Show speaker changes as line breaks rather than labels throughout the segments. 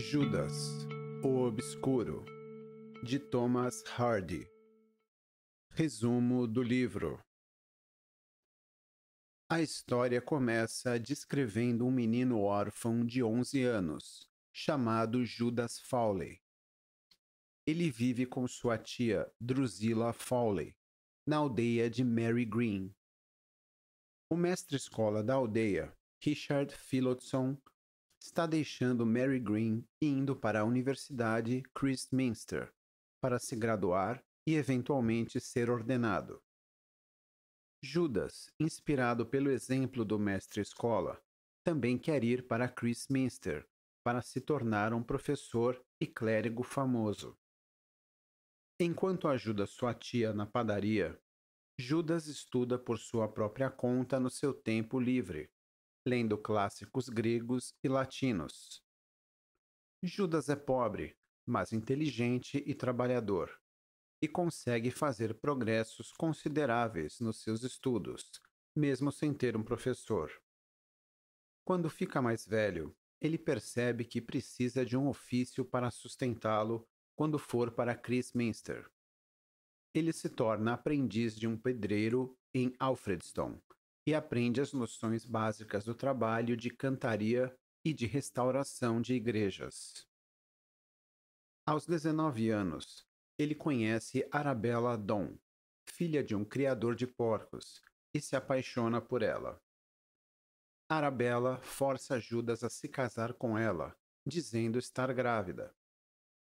Judas, o Obscuro, de Thomas Hardy. Resumo do livro. A história começa descrevendo um menino órfão de 11 anos, chamado Judas Fowley. Ele vive com sua tia, Drusilla Fowley, na aldeia de Mary Green. O mestre-escola da aldeia, Richard Philotson está deixando Mary Green e indo para a Universidade Christminster para se graduar e eventualmente ser ordenado. Judas, inspirado pelo exemplo do mestre escola, também quer ir para Christminster para se tornar um professor e clérigo famoso. Enquanto ajuda sua tia na padaria, Judas estuda por sua própria conta no seu tempo livre lendo clássicos gregos e latinos. Judas é pobre, mas inteligente e trabalhador, e consegue fazer progressos consideráveis nos seus estudos, mesmo sem ter um professor. Quando fica mais velho, ele percebe que precisa de um ofício para sustentá-lo quando for para Christminster. Ele se torna aprendiz de um pedreiro em Alfredston e aprende as noções básicas do trabalho de cantaria e de restauração de igrejas. Aos 19 anos, ele conhece Arabella Don, filha de um criador de porcos, e se apaixona por ela. Arabella força Judas a se casar com ela, dizendo estar grávida.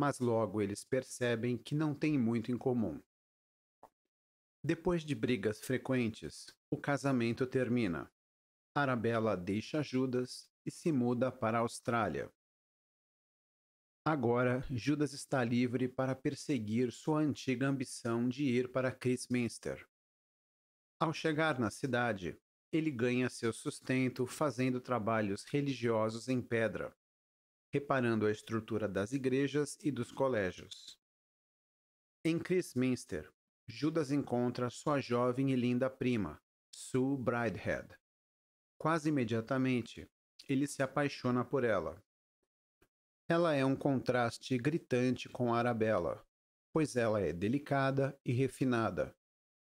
Mas logo eles percebem que não tem muito em comum. Depois de brigas frequentes, o casamento termina. Arabella deixa Judas e se muda para a Austrália. Agora, Judas está livre para perseguir sua antiga ambição de ir para Christminster. Ao chegar na cidade, ele ganha seu sustento fazendo trabalhos religiosos em pedra, reparando a estrutura das igrejas e dos colégios. Em Christminster, Judas encontra sua jovem e linda prima, Sue Bridehead. Quase imediatamente, ele se apaixona por ela. Ela é um contraste gritante com Arabella, pois ela é delicada e refinada,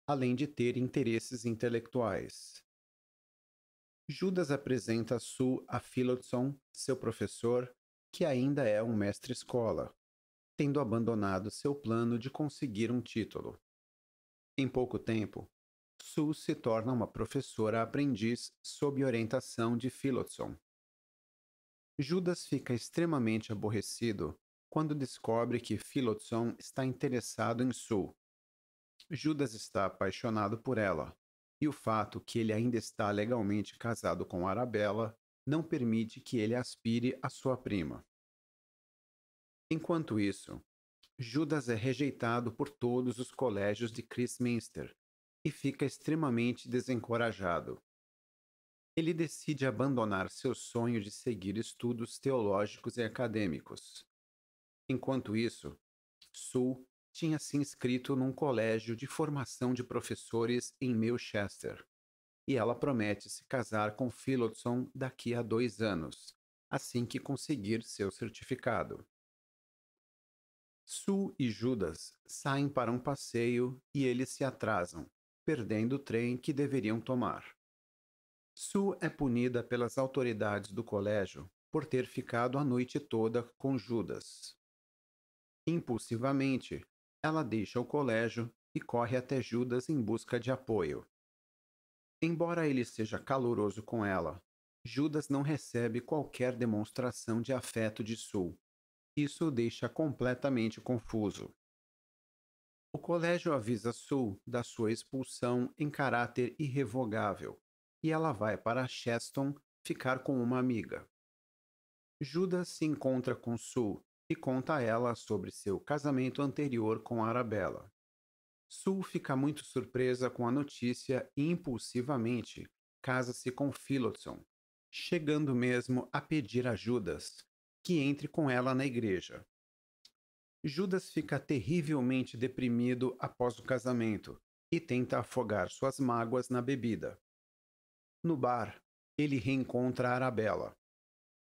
além de ter interesses intelectuais. Judas apresenta Sue a Philotson, seu professor, que ainda é um mestre-escola, tendo abandonado seu plano de conseguir um título. Em pouco tempo, Sue se torna uma professora aprendiz sob orientação de Philotson. Judas fica extremamente aborrecido quando descobre que Philotson está interessado em Sue. Judas está apaixonado por ela, e o fato que ele ainda está legalmente casado com Arabella não permite que ele aspire à sua prima. Enquanto isso, Judas é rejeitado por todos os colégios de Christminster e fica extremamente desencorajado. Ele decide abandonar seu sonho de seguir estudos teológicos e acadêmicos. Enquanto isso, Sul tinha se inscrito num colégio de formação de professores em Melchester, e ela promete se casar com Philotson daqui a dois anos, assim que conseguir seu certificado. Sul e Judas saem para um passeio e eles se atrasam, perdendo o trem que deveriam tomar. Sue é punida pelas autoridades do colégio por ter ficado a noite toda com Judas. Impulsivamente, ela deixa o colégio e corre até Judas em busca de apoio. Embora ele seja caloroso com ela, Judas não recebe qualquer demonstração de afeto de Sul. Isso deixa completamente confuso. O colégio avisa Sul da sua expulsão em caráter irrevogável e ela vai para Cheston ficar com uma amiga. Judas se encontra com Sul e conta a ela sobre seu casamento anterior com Arabella. Sul fica muito surpresa com a notícia e impulsivamente casa-se com Philotson, chegando mesmo a pedir a Judas que entre com ela na igreja. Judas fica terrivelmente deprimido após o casamento e tenta afogar suas mágoas na bebida. No bar, ele reencontra Arabella.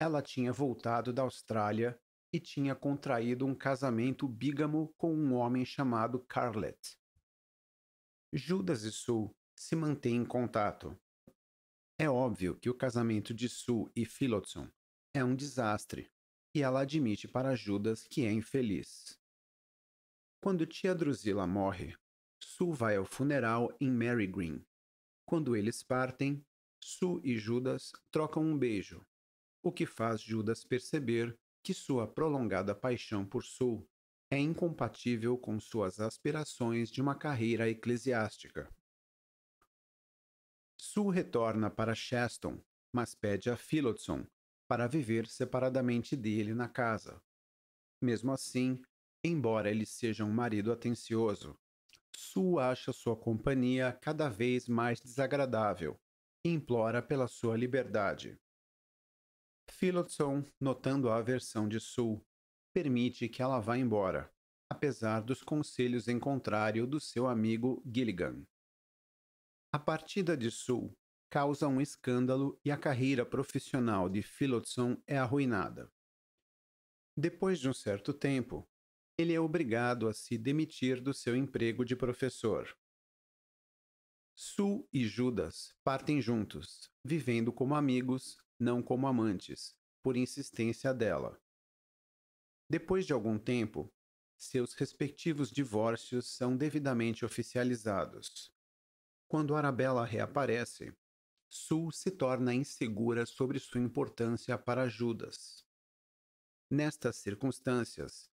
Ela tinha voltado da Austrália e tinha contraído um casamento bígamo com um homem chamado Carlet. Judas e Sul se mantêm em contato. É óbvio que o casamento de Sul e Philotson é um desastre, e ela admite para Judas que é infeliz. Quando tia Drusila morre, Sue vai ao funeral em Mary Green. Quando eles partem, Sue e Judas trocam um beijo, o que faz Judas perceber que sua prolongada paixão por Sue é incompatível com suas aspirações de uma carreira eclesiástica. Sue retorna para Shaston, mas pede a Philotson para viver separadamente dele na casa. Mesmo assim, embora ele seja um marido atencioso, Su acha sua companhia cada vez mais desagradável e implora pela sua liberdade. Philotson, notando a aversão de Su, permite que ela vá embora, apesar dos conselhos em contrário do seu amigo Gilligan. A partida de Sul causa um escândalo e a carreira profissional de Philotson é arruinada. Depois de um certo tempo, ele é obrigado a se demitir do seu emprego de professor. Sul e Judas partem juntos, vivendo como amigos, não como amantes, por insistência dela. Depois de algum tempo, seus respectivos divórcios são devidamente oficializados. Quando Arabella reaparece, Sul se torna insegura sobre sua importância para Judas. Nestas circunstâncias,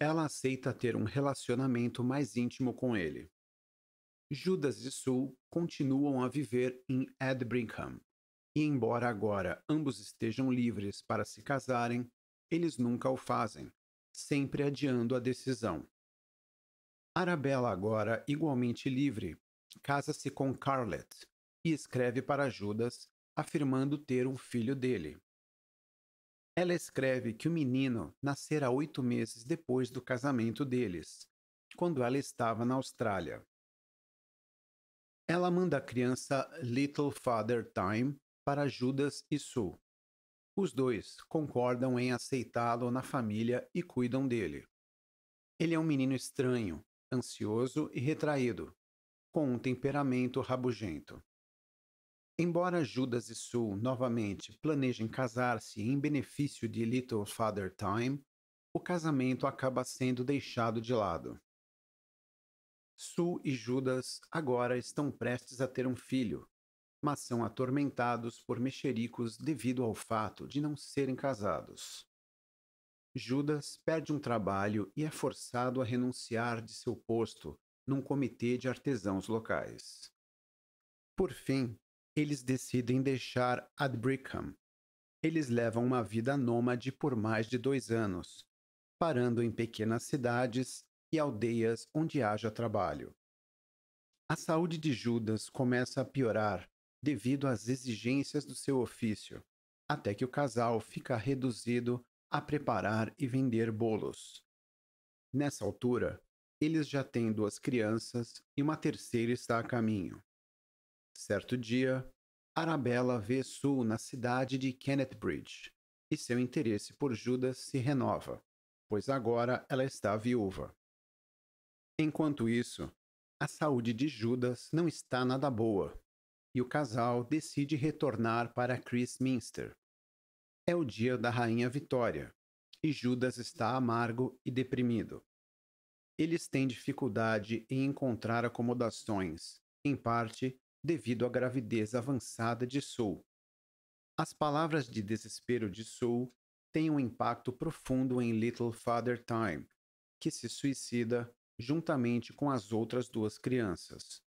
ela aceita ter um relacionamento mais íntimo com ele. Judas e Sul continuam a viver em Ed Brinkham, e embora agora ambos estejam livres para se casarem, eles nunca o fazem, sempre adiando a decisão. Arabella, agora igualmente livre, casa-se com Carlet, e escreve para Judas, afirmando ter um filho dele. Ela escreve que o menino nascerá oito meses depois do casamento deles, quando ela estava na Austrália. Ela manda a criança Little Father Time para Judas e Sue. Os dois concordam em aceitá-lo na família e cuidam dele. Ele é um menino estranho, ansioso e retraído, com um temperamento rabugento. Embora Judas e Sul novamente planejem casar-se em benefício de Little Father Time, o casamento acaba sendo deixado de lado. Sul e Judas agora estão prestes a ter um filho, mas são atormentados por mexericos devido ao fato de não serem casados. Judas perde um trabalho e é forçado a renunciar de seu posto num comitê de artesãos locais. Por fim, eles decidem deixar Adbrickham. Eles levam uma vida nômade por mais de dois anos, parando em pequenas cidades e aldeias onde haja trabalho. A saúde de Judas começa a piorar devido às exigências do seu ofício, até que o casal fica reduzido a preparar e vender bolos. Nessa altura, eles já têm duas crianças e uma terceira está a caminho. Certo dia, Arabella vê Sul na cidade de Kennetbridge e seu interesse por Judas se renova, pois agora ela está viúva. Enquanto isso, a saúde de Judas não está nada boa e o casal decide retornar para Christminster. É o dia da Rainha Vitória e Judas está amargo e deprimido. Eles têm dificuldade em encontrar acomodações, em parte devido à gravidez avançada de Sou. As palavras de desespero de Sou têm um impacto profundo em Little Father Time, que se suicida juntamente com as outras duas crianças.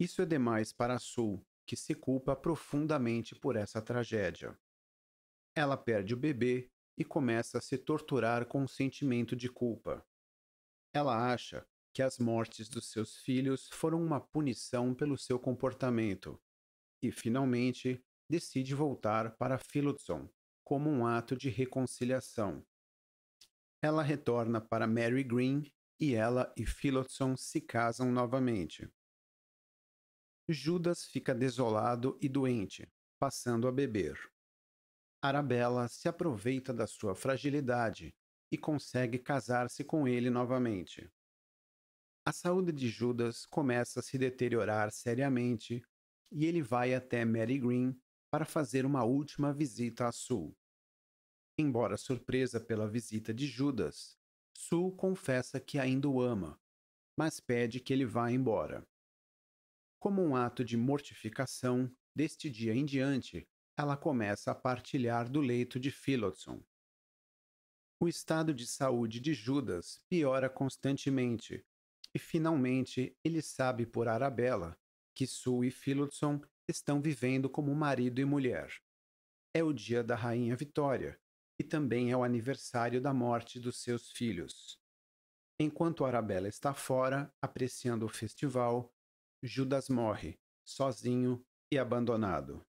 Isso é demais para Sou, que se culpa profundamente por essa tragédia. Ela perde o bebê e começa a se torturar com um sentimento de culpa. Ela acha que as mortes dos seus filhos foram uma punição pelo seu comportamento. E, finalmente, decide voltar para Philotson como um ato de reconciliação. Ela retorna para Mary Green e ela e Philotson se casam novamente. Judas fica desolado e doente, passando a beber. Arabella se aproveita da sua fragilidade e consegue casar-se com ele novamente a saúde de Judas começa a se deteriorar seriamente e ele vai até Mary Green para fazer uma última visita a Sul. Embora surpresa pela visita de Judas, Sul confessa que ainda o ama, mas pede que ele vá embora. Como um ato de mortificação, deste dia em diante, ela começa a partilhar do leito de Philotson. O estado de saúde de Judas piora constantemente, e finalmente, ele sabe por Arabella que Sue e Philotson estão vivendo como marido e mulher. É o dia da rainha Vitória e também é o aniversário da morte dos seus filhos. Enquanto Arabella está fora, apreciando o festival, Judas morre, sozinho e abandonado.